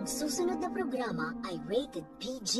Ang susunod na programa ay rated PG.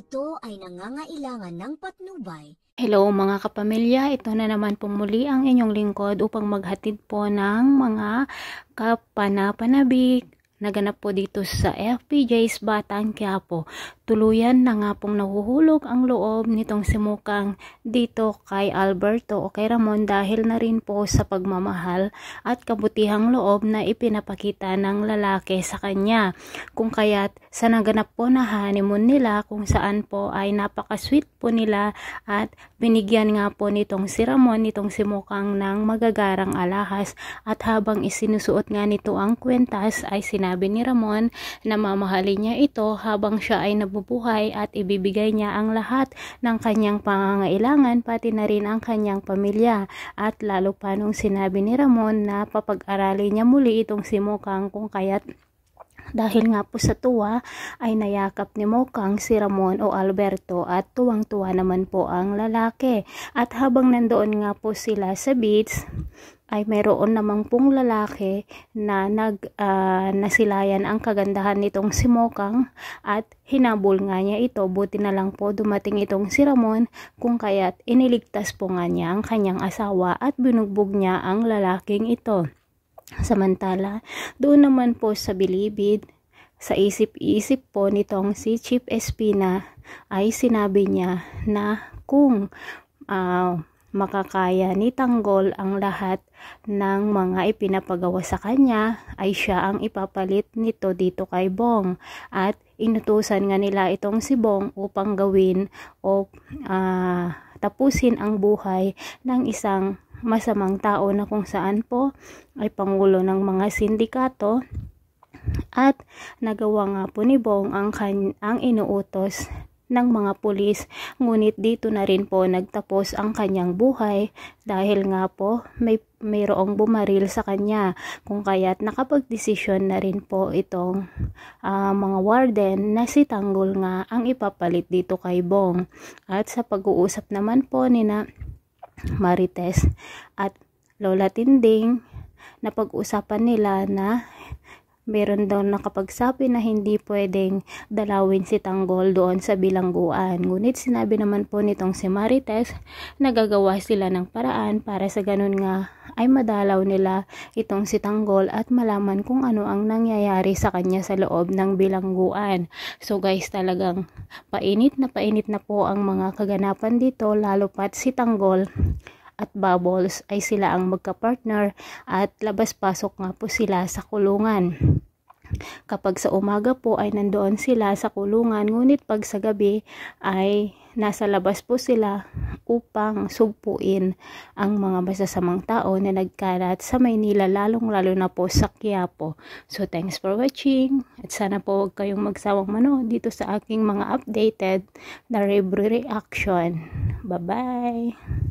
Ito ay nangangailangan ng patnubay. Hello mga kapamilya, ito na naman po muli ang inyong lingkod upang maghatid po ng mga kapanapanabik naganap po dito sa FPJ's Batang Quiapo. Tuluyan na nga pong nahuhulog ang loob nitong simukang dito kay Alberto o kay Ramon dahil na rin po sa pagmamahal at kabutihang loob na ipinapakita ng lalaki sa kanya. Kung kaya't sa naganap po na honeymoon nila kung saan po ay napaka-sweet po nila at binigyan nga po nitong si Ramon, nitong si Mukang ng magagarang alahas at habang isinusuot nga nito ang kwentas ay sinabi ni Ramon na mamahalin niya ito habang siya ay nabubuhay at ibibigay niya ang lahat ng kanyang pangangailangan pati na rin ang kanyang pamilya at lalo pa nung sinabi ni Ramon na papag-aralin niya muli itong si Mukang kung kaya't dahil nga po sa tuwa ay nayakap ni Mokang si Ramon o Alberto at tuwang-tuwa naman po ang lalaki. At habang nandoon nga po sila sa beach, ay mayroon namang pong lalaki na nag uh, nasilayan ang kagandahan nitong si Mokang at hinabol nga niya ito buti na lang po dumating itong si Ramon kung kaya't iniligtas po nga niya ang kanyang asawa at binugbog niya ang lalaking ito. Samantala, doon naman po sa bilibid, sa isip-isip po nitong si Chief Espina ay sinabi niya na kung uh, makakaya ni Tanggol ang lahat ng mga ipinapagawa sa kanya ay siya ang ipapalit nito dito kay Bong at inutusan nga nila itong si Bong upang gawin o uh, tapusin ang buhay ng isang masamang tao na kung saan po ay pangulo ng mga sindikato at nagawa nga po ni Bong ang, kan- ang inuutos ng mga pulis ngunit dito na rin po nagtapos ang kanyang buhay dahil nga po may mayroong bumaril sa kanya kung kaya't nakapagdesisyon na rin po itong uh, mga warden na si Tanggol nga ang ipapalit dito kay Bong at sa pag-uusap naman po ni na Marites at Lola Tinding na pag-usapan nila na meron daw nakapagsabi na hindi pwedeng dalawin si Tanggol doon sa bilangguan. Ngunit sinabi naman po nitong si Marites na gagawa sila ng paraan para sa ganun nga ay madalaw nila itong si Tanggol at malaman kung ano ang nangyayari sa kanya sa loob ng bilangguan. So guys talagang painit na painit na po ang mga kaganapan dito lalo pat si Tanggol at Bubbles ay sila ang magka-partner at labas-pasok nga po sila sa kulungan. Kapag sa umaga po ay nandoon sila sa kulungan, ngunit pag sa gabi ay nasa labas po sila upang sugpuin ang mga masasamang tao na nagkarat sa Maynila, lalong-lalo na po sa Quiapo. So, thanks for watching at sana po huwag kayong magsawang manood dito sa aking mga updated na library reaction. Bye-bye!